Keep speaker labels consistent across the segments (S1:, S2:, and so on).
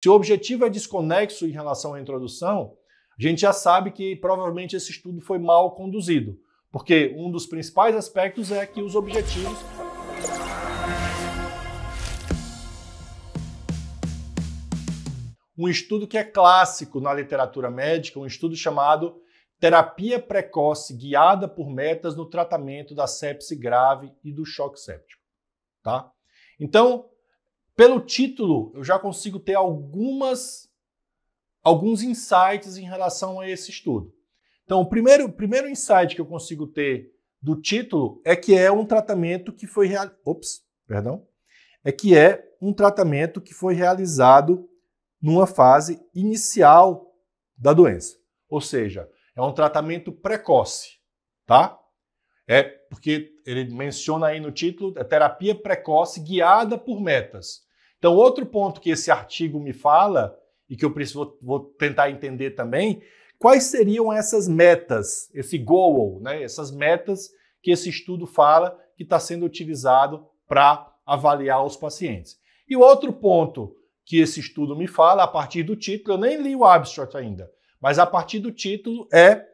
S1: Se o objetivo é desconexo em relação à introdução, a gente já sabe que provavelmente esse estudo foi mal conduzido, porque um dos principais aspectos é que os objetivos. Um estudo que é clássico na literatura médica, um estudo chamado Terapia Precoce Guiada por Metas no Tratamento da Sepse Grave e do Choque Séptico. Tá? Então, pelo título, eu já consigo ter algumas alguns insights em relação a esse estudo. Então, o primeiro, primeiro insight que eu consigo ter do título é que é um tratamento que foi real... Ops, perdão. É que é um tratamento que foi realizado numa fase inicial da doença. Ou seja, é um tratamento precoce, tá? É porque ele menciona aí no título, é terapia precoce guiada por metas. Então, outro ponto que esse artigo me fala, e que eu preciso, vou tentar entender também, quais seriam essas metas, esse goal, né? essas metas que esse estudo fala que está sendo utilizado para avaliar os pacientes. E outro ponto que esse estudo me fala, a partir do título, eu nem li o abstract ainda, mas a partir do título é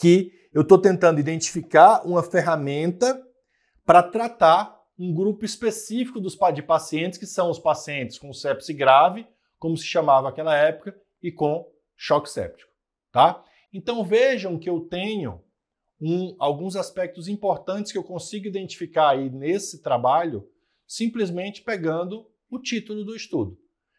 S1: que eu estou tentando identificar uma ferramenta para tratar um grupo específico dos, de pacientes, que são os pacientes com sepse grave, como se chamava naquela época, e com choque séptico, tá? Então vejam que eu tenho um, alguns aspectos importantes que eu consigo identificar aí nesse trabalho, simplesmente pegando o título do estudo.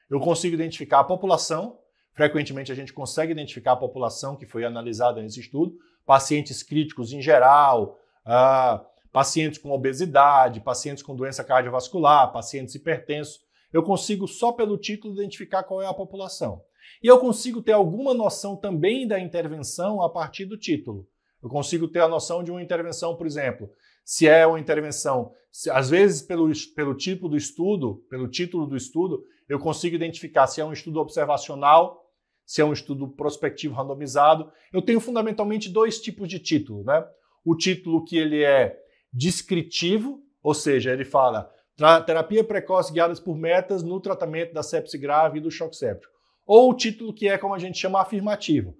S1: Eu consigo identificar a população, frequentemente a gente consegue identificar a população que foi analisada nesse estudo, pacientes críticos em geral, ah, pacientes com obesidade, pacientes com doença cardiovascular, pacientes hipertensos. Eu consigo, só pelo título, identificar qual é a população. E eu consigo ter alguma noção também da intervenção a partir do título. Eu consigo ter a noção de uma intervenção, por exemplo, se é uma intervenção, se, às vezes pelo, pelo tipo do estudo, pelo título do estudo, eu consigo identificar se é um estudo observacional, se é um estudo prospectivo randomizado. Eu tenho fundamentalmente dois tipos de título, né? O título que ele é descritivo, ou seja, ele fala terapia precoce guiadas por metas no tratamento da sepse grave e do choque séptico. Ou o título que é, como a gente chama, afirmativo.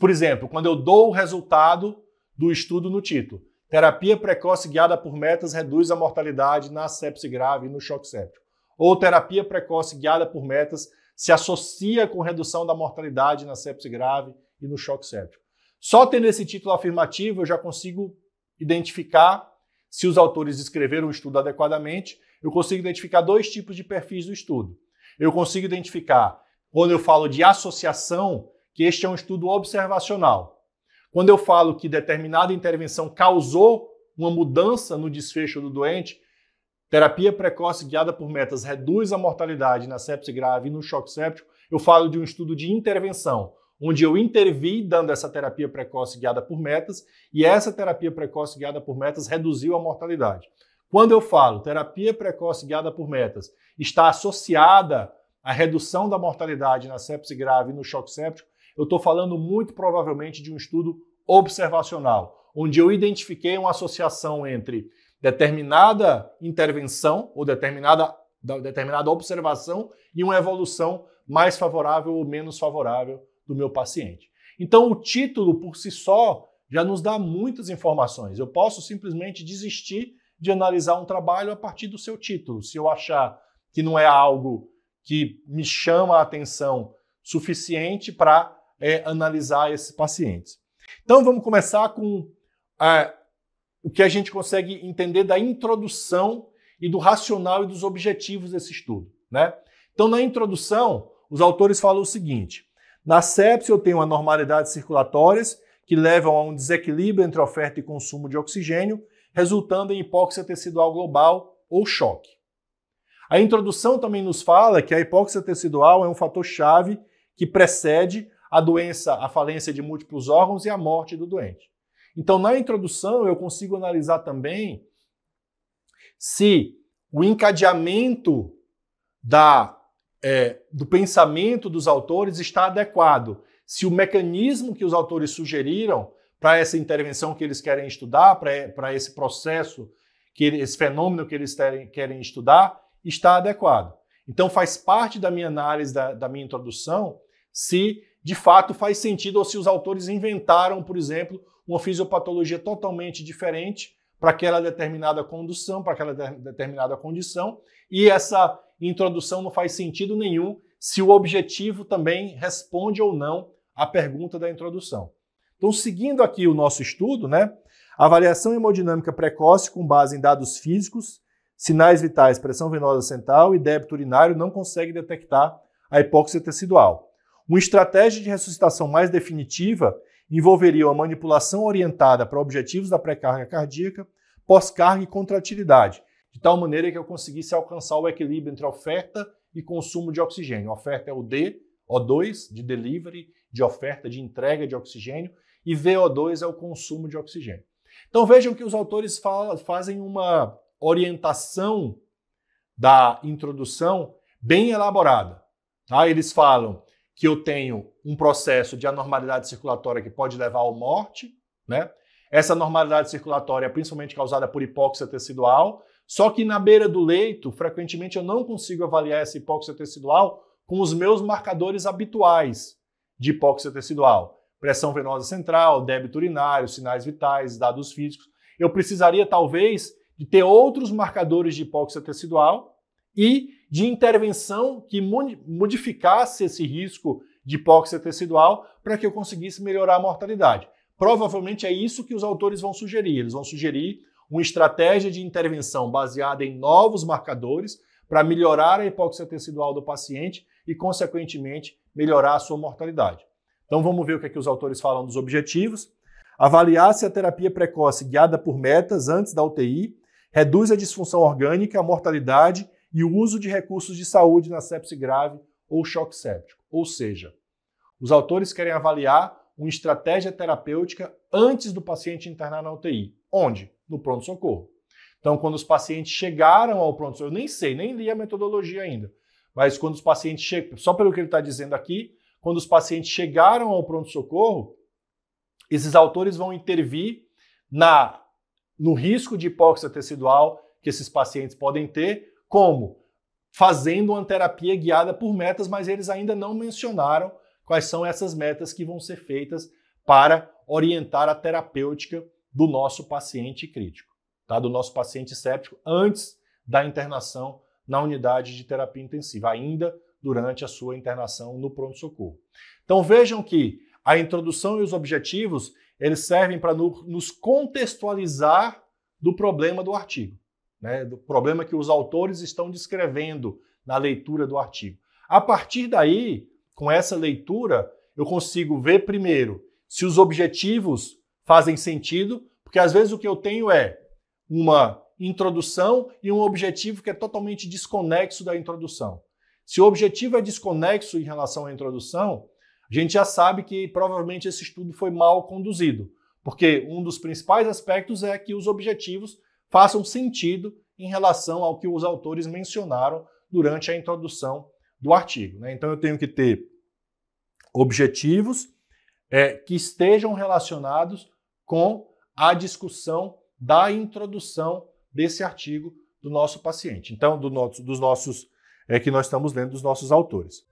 S1: Por exemplo, quando eu dou o resultado do estudo no título. Terapia precoce guiada por metas reduz a mortalidade na sepse grave e no choque séptico. Ou terapia precoce guiada por metas se associa com redução da mortalidade na sepse grave e no choque séptico. Só tendo esse título afirmativo eu já consigo identificar se os autores escreveram o estudo adequadamente, eu consigo identificar dois tipos de perfis do estudo. Eu consigo identificar, quando eu falo de associação, que este é um estudo observacional. Quando eu falo que determinada intervenção causou uma mudança no desfecho do doente, terapia precoce guiada por metas reduz a mortalidade na sepse grave e no choque séptico, eu falo de um estudo de intervenção onde eu intervi dando essa terapia precoce guiada por metas, e essa terapia precoce guiada por metas reduziu a mortalidade. Quando eu falo terapia precoce guiada por metas está associada à redução da mortalidade na sepse grave e no choque séptico, eu estou falando muito provavelmente de um estudo observacional, onde eu identifiquei uma associação entre determinada intervenção ou determinada, determinada observação e uma evolução mais favorável ou menos favorável do meu paciente. Então, o título por si só já nos dá muitas informações. Eu posso simplesmente desistir de analisar um trabalho a partir do seu título. Se eu achar que não é algo que me chama a atenção suficiente para é, analisar esses pacientes. Então vamos começar com é, o que a gente consegue entender da introdução e do racional e dos objetivos desse estudo. Né? Então, na introdução, os autores falam o seguinte: na sepse, eu tenho anormalidades circulatórias que levam a um desequilíbrio entre oferta e consumo de oxigênio, resultando em hipóxia tecidual global ou choque. A introdução também nos fala que a hipóxia tecidual é um fator chave que precede a doença, a falência de múltiplos órgãos e a morte do doente. Então, na introdução, eu consigo analisar também se o encadeamento da é, do pensamento dos autores está adequado. Se o mecanismo que os autores sugeriram para essa intervenção que eles querem estudar, para esse processo, que esse fenômeno que eles terem, querem estudar, está adequado. Então, faz parte da minha análise, da, da minha introdução, se de fato faz sentido ou se os autores inventaram, por exemplo, uma fisiopatologia totalmente diferente para aquela determinada condução, para aquela de, determinada condição, e essa introdução não faz sentido nenhum se o objetivo também responde ou não à pergunta da introdução. Então, seguindo aqui o nosso estudo, né? Avaliação hemodinâmica precoce com base em dados físicos, sinais vitais, pressão venosa central e débito urinário não consegue detectar a hipóxia tecidual. Uma estratégia de ressuscitação mais definitiva envolveria uma manipulação orientada para objetivos da pré-carga cardíaca, pós-carga e contratilidade, de tal maneira que eu conseguisse alcançar o equilíbrio entre oferta e consumo de oxigênio. oferta é o D, O2, de delivery, de oferta, de entrega de oxigênio, e VO2 é o consumo de oxigênio. Então vejam que os autores fazem uma orientação da introdução bem elaborada. Tá? Eles falam que eu tenho um processo de anormalidade circulatória que pode levar à morte, né? Essa normalidade circulatória é principalmente causada por hipóxia tecidual, só que na beira do leito, frequentemente eu não consigo avaliar essa hipóxia tecidual com os meus marcadores habituais de hipóxia tecidual. Pressão venosa central, débito urinário, sinais vitais, dados físicos. Eu precisaria, talvez, de ter outros marcadores de hipóxia tecidual e de intervenção que modificasse esse risco de hipóxia tecidual para que eu conseguisse melhorar a mortalidade. Provavelmente é isso que os autores vão sugerir. Eles vão sugerir uma estratégia de intervenção baseada em novos marcadores para melhorar a hipóxia tecidual do paciente e, consequentemente, melhorar a sua mortalidade. Então vamos ver o que, é que os autores falam dos objetivos. Avaliar se a terapia precoce guiada por metas antes da UTI reduz a disfunção orgânica, a mortalidade e o uso de recursos de saúde na sepse grave ou choque séptico. Ou seja, os autores querem avaliar uma estratégia terapêutica antes do paciente internar na UTI. Onde? no pronto-socorro. Então, quando os pacientes chegaram ao pronto-socorro, eu nem sei, nem li a metodologia ainda, mas quando os pacientes chegam, só pelo que ele está dizendo aqui, quando os pacientes chegaram ao pronto-socorro, esses autores vão intervir na no risco de hipóxia tecidual que esses pacientes podem ter, como fazendo uma terapia guiada por metas, mas eles ainda não mencionaram quais são essas metas que vão ser feitas para orientar a terapêutica do nosso paciente crítico, tá? do nosso paciente séptico, antes da internação na unidade de terapia intensiva, ainda durante a sua internação no pronto-socorro. Então vejam que a introdução e os objetivos eles servem para nos contextualizar do problema do artigo, né? do problema que os autores estão descrevendo na leitura do artigo. A partir daí, com essa leitura, eu consigo ver primeiro se os objetivos fazem sentido, porque às vezes o que eu tenho é uma introdução e um objetivo que é totalmente desconexo da introdução. Se o objetivo é desconexo em relação à introdução, a gente já sabe que provavelmente esse estudo foi mal conduzido, porque um dos principais aspectos é que os objetivos façam sentido em relação ao que os autores mencionaram durante a introdução do artigo. Né? Então eu tenho que ter objetivos é, que estejam relacionados com a discussão da introdução desse artigo do nosso paciente, então do nosso, dos nossos é, que nós estamos lendo dos nossos autores.